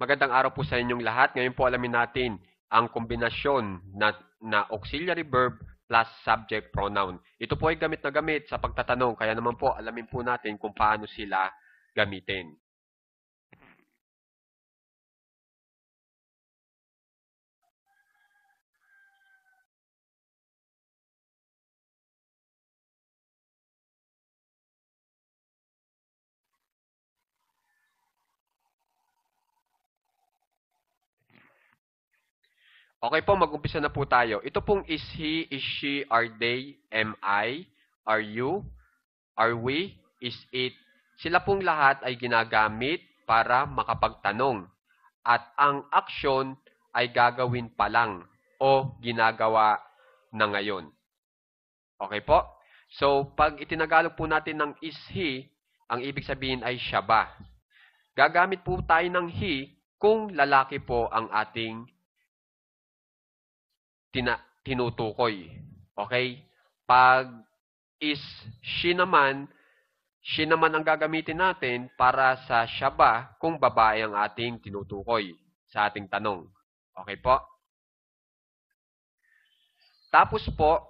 Magandang araw po sa inyong lahat. Ngayon po alamin natin ang kombinasyon na, na auxiliary verb plus subject pronoun. Ito po ay gamit na gamit sa pagtatanong, kaya naman po alamin po natin kung paano sila gamitin. Okay po, mag-umpisa na po tayo. Ito pong is he, is she, are they, am I, are you, are we, is it. Sila pong lahat ay ginagamit para makapagtanong. At ang action ay gagawin pa lang o ginagawa na ngayon. Okay po? So, pag itinagalog po natin ng is he, ang ibig sabihin ay siya ba. Gagamit po tayo ng he kung lalaki po ang ating tina, tinutukoy. Okay? Pag is she naman, she naman ang gagamitin natin para sa siya ba kung babae ang ating tinutukoy sa ating tanong. Okay po? Tapos po,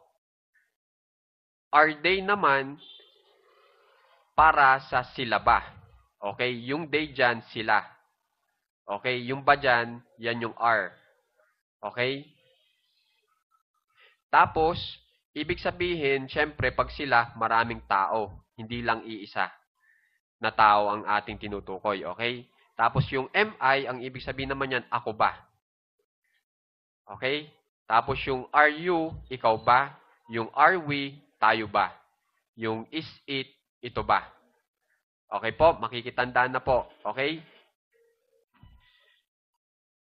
are they naman para sa sila ba? Okay, yung they dyan, sila. Okay, yung ba dyan, yan yung are. Okay? Tapos, ibig sabihin, syempre, pag sila, maraming tao. Hindi lang iisa na tao ang ating tinutukoy, okay? Tapos yung MI, ang ibig sabihin naman yan, ako ba? Okay? Tapos yung are you, ikaw ba? Yung are we, tayo ba? Yung is it, ito ba? Okay po, makikitandaan na po. Okay?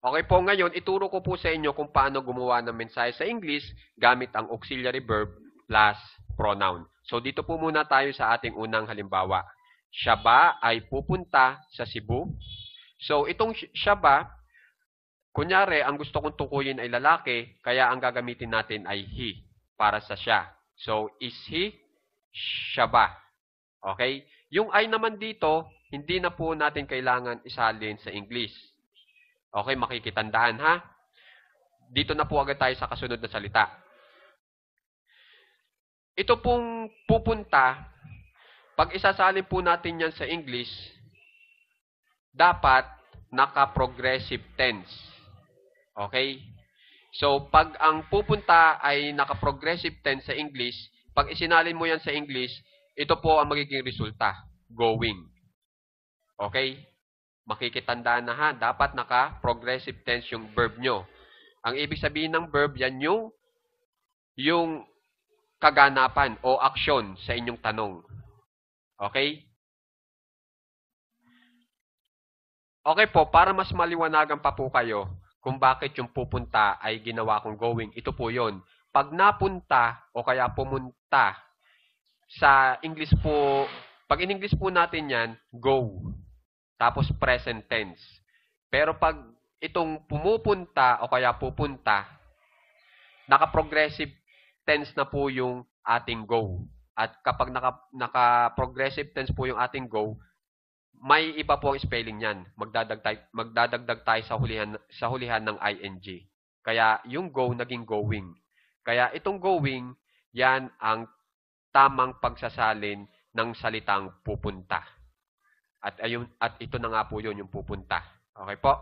Okay po, ngayon ituro ko po sa inyo kung paano gumawa ng mensahe sa English gamit ang auxiliary verb plus pronoun. So dito po muna tayo sa ating unang halimbawa. Siya ba ay pupunta sa Cebu? So itong siya ba, kunyari ang gusto kong tukuyin ay lalaki, kaya ang gagamitin natin ay he para sa siya. So is he siya ba? Okay? Yung ay naman dito, hindi na po natin kailangan isalin sa English. Okay, makikitandahan ha. Dito na po agad tayo sa kasunod na salita. Ito pong pupunta, pag isasalin po natin yan sa English, dapat naka-progressive tense. Okay? So, pag ang pupunta ay naka-progressive tense sa English, pag isinalin mo yan sa English, ito po ang magiging resulta. Going. Okay? Makikitandaan na ha, dapat naka-progressive tense yung verb nyo. Ang ibig sabihin ng verb, yan yung, yung kaganapan o action sa inyong tanong. Okay? Okay po, para mas maliwanagan pa po kayo kung bakit yung pupunta ay ginawa kong going, ito po yon. Pag napunta o kaya pumunta sa English po, pag in English po natin yan, go. Tapos present tense. Pero pag itong pumupunta o kaya pupunta, naka-progressive tense na po yung ating go. At kapag naka, naka-progressive tense po yung ating go, may iba po ang spelling niyan. Magdadagdag, magdadagdag tayo sa hulihan, sa hulihan ng ing. Kaya yung go naging going. Kaya itong going, yan ang tamang pagsasalin ng salitang pupunta. At, ayun, at ito na nga po 'yon yung pupunta. Okay po?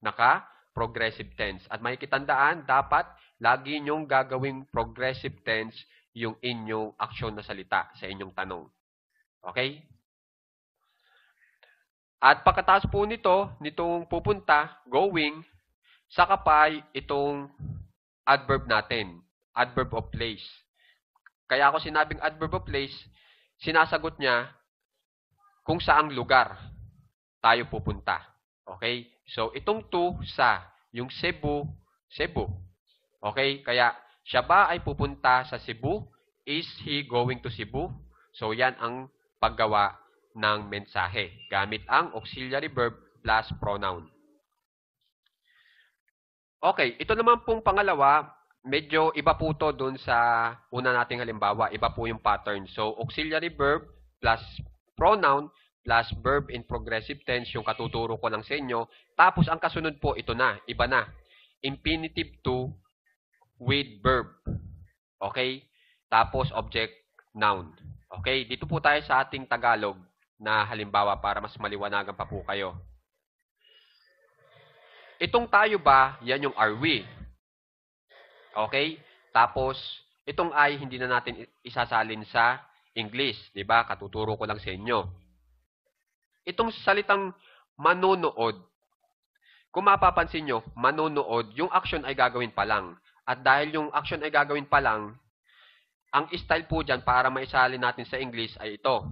Naka progressive tense. At makikitandaan, dapat lagi nyong gagawing progressive tense yung inyong aksyon na salita sa inyong tanong. Okay? At pagkatapos po nito, nitong pupunta, going, sa kapay itong adverb natin, adverb of place. Kaya ako sinabing adverb of place, sinasagot niya kung saang lugar tayo pupunta. Okay? So, itong to sa yung Cebu, Cebu. Okay? Kaya, siya ba ay pupunta sa Cebu? Is he going to Cebu? So, yan ang paggawa ng mensahe gamit ang auxiliary verb plus pronoun. Okay, ito naman pong pangalawa, medyo iba po to doon sa una nating halimbawa. Iba po yung pattern. So, auxiliary verb plus pronoun plus verb in progressive tense yung katuturo ko lang sa inyo. Tapos ang kasunod po, ito na, iba na. Infinitive to with verb. Okay? Tapos object noun. Okay? Dito po tayo sa ating Tagalog na halimbawa para mas maliwanagan pa po kayo. Itong tayo ba, yan yung are we. Okay? Tapos, itong I, hindi na natin isasalin sa English, 'di ba? Katuturo ko lang sa inyo. Itong salitang manonood, kung mapapansin niyo, manonood, yung action ay gagawin pa lang. At dahil yung action ay gagawin pa lang, ang style po diyan para maisali natin sa English ay ito.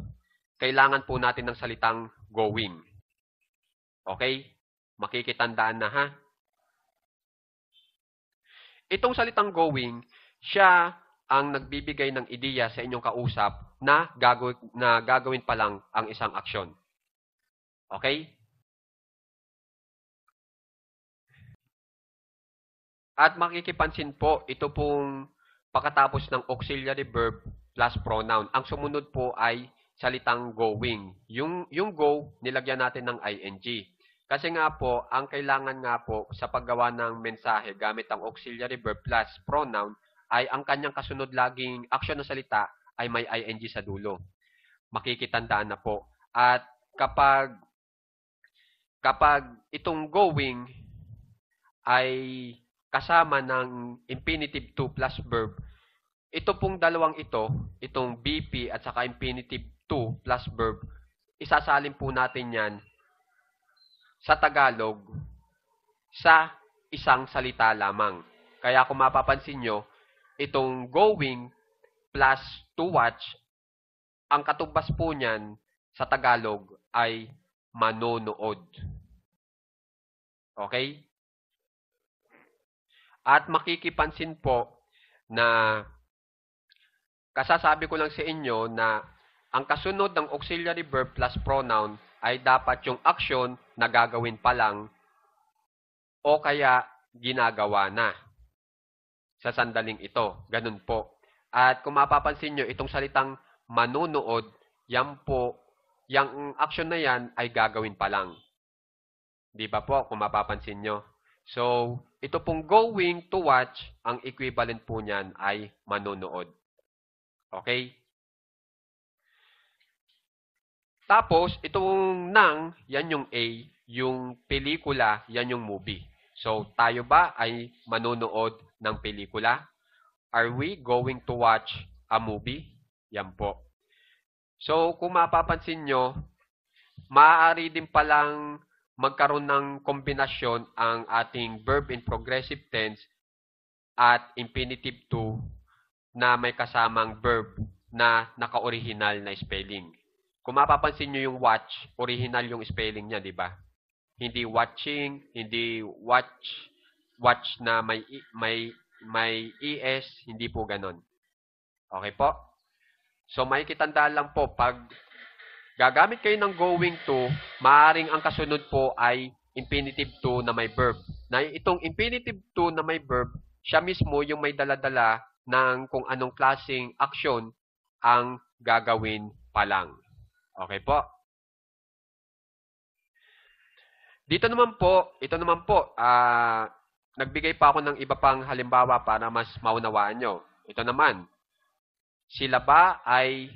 Kailangan po natin ng salitang going. Okay? Makikitandaan na ha. Itong salitang going, siya ang nagbibigay ng ideya sa inyong kausap na, gago, na gagawin pa lang ang isang aksyon. Okay? At makikipansin po, ito pong pagkatapos ng auxiliary verb plus pronoun. Ang sumunod po ay salitang going. Yung, yung go, nilagyan natin ng ing. Kasi nga po, ang kailangan nga po sa paggawa ng mensahe gamit ang auxiliary verb plus pronoun ay ang kanyang kasunod laging action na salita ay may ing sa dulo. Makikitandaan na po. At kapag kapag itong going ay kasama ng infinitive to plus verb, ito pong dalawang ito, itong BP at saka infinitive to plus verb, isasalin po natin yan sa Tagalog sa isang salita lamang. Kaya kung mapapansin nyo, itong going plus to watch, ang katumbas po niyan sa Tagalog ay manonood. Okay? At makikipansin po na kasasabi ko lang sa inyo na ang kasunod ng auxiliary verb plus pronoun ay dapat yung action na gagawin pa lang o kaya ginagawa na sa sandaling ito. Ganun po. At kung mapapansin nyo, itong salitang manunood, yan po, yung action na yan ay gagawin pa lang. Di ba po, kung mapapansin nyo? So, ito pong going to watch, ang equivalent po niyan ay manunood. Okay? Tapos, itong nang, yan yung A, yung pelikula, yan yung movie. So, tayo ba ay manunood ng pelikula? Are we going to watch a movie? Yan po. So, kung mapapansin nyo, maaari din palang magkaroon ng kombinasyon ang ating verb in progressive tense at infinitive to na may kasamang verb na naka-original na spelling. Kung mapapansin nyo yung watch, original yung spelling niya, di ba? Hindi watching, hindi watch, watch na may, may may ES, hindi po ganon. Okay po? So, may kitandaan lang po, pag gagamit kayo ng going to, maaring ang kasunod po ay infinitive to na may verb. Na itong infinitive to na may verb, siya mismo yung may daladala ng kung anong klaseng aksyon ang gagawin pa lang. Okay po? Dito naman po, ito naman po, ah, uh, nagbigay pa ako ng iba pang halimbawa para mas maunawaan nyo. Ito naman, sila ba ay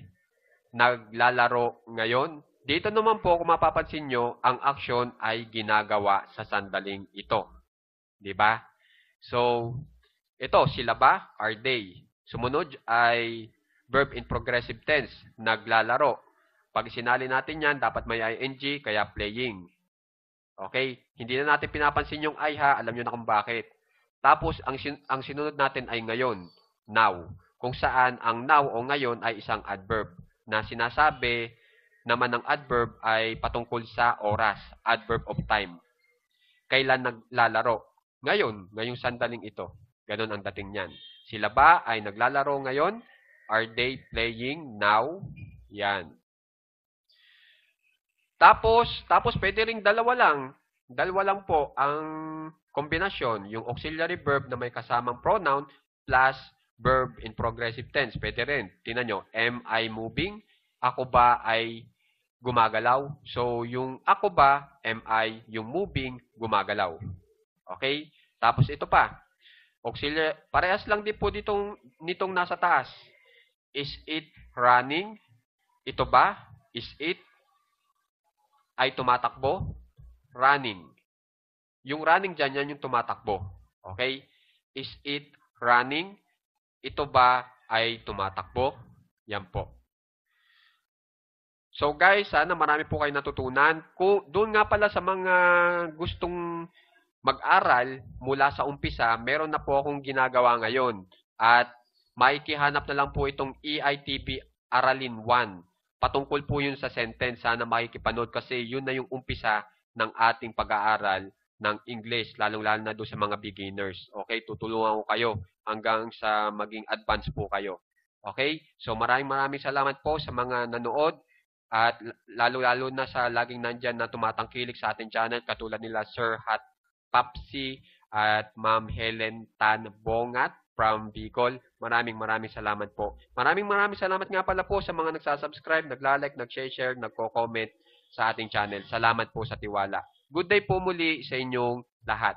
naglalaro ngayon? Dito naman po, kung mapapansin nyo, ang action ay ginagawa sa sandaling ito. Di ba? So, ito, sila ba? Are they? Sumunod ay verb in progressive tense, naglalaro. Pag sinali natin yan, dapat may ing, kaya playing. Okay? Hindi na natin pinapansin yung I ha. Alam nyo na kung bakit. Tapos, ang, sin ang sinunod natin ay ngayon. Now. Kung saan ang now o ngayon ay isang adverb na sinasabi naman ng adverb ay patungkol sa oras. Adverb of time. Kailan naglalaro? Ngayon. Ngayong sandaling ito. Ganon ang dating niyan. Sila ba ay naglalaro ngayon? Are they playing now? Yan. Tapos, tapos pwede ring dalawa lang. Dalawa lang po ang kombinasyon, yung auxiliary verb na may kasamang pronoun plus verb in progressive tense. Pwede rin. Tingnan nyo, am I moving? Ako ba ay gumagalaw? So, yung ako ba, am I, yung moving, gumagalaw. Okay? Tapos ito pa. Auxiliary, parehas lang din po ditong, nitong nasa taas. Is it running? Ito ba? Is it ay tumatakbo, running. Yung running dyan, yan yung tumatakbo. Okay? Is it running? Ito ba ay tumatakbo? Yan po. So guys, sana marami po kayo natutunan. Kung, doon nga pala sa mga gustong mag-aral mula sa umpisa, meron na po akong ginagawa ngayon. At maikihanap na lang po itong EITB Aralin 1. Patungkol po yun sa sentence. Sana makikipanood kasi yun na yung umpisa ng ating pag-aaral ng English, lalong-lalo na doon sa mga beginners. Okay, tutulungan ko kayo hanggang sa maging advanced po kayo. Okay, so maraming maraming salamat po sa mga nanood at lalo-lalo na sa laging nandyan na tumatangkilik sa ating channel katulad nila Sir Hat Papsi at Ma'am Helen Tan Bongat from Bicol. Maraming maraming salamat po. Maraming maraming salamat nga pala po sa mga nagsasubscribe, nag-share, nagko-comment sa ating channel. Salamat po sa tiwala. Good day po muli sa inyong lahat.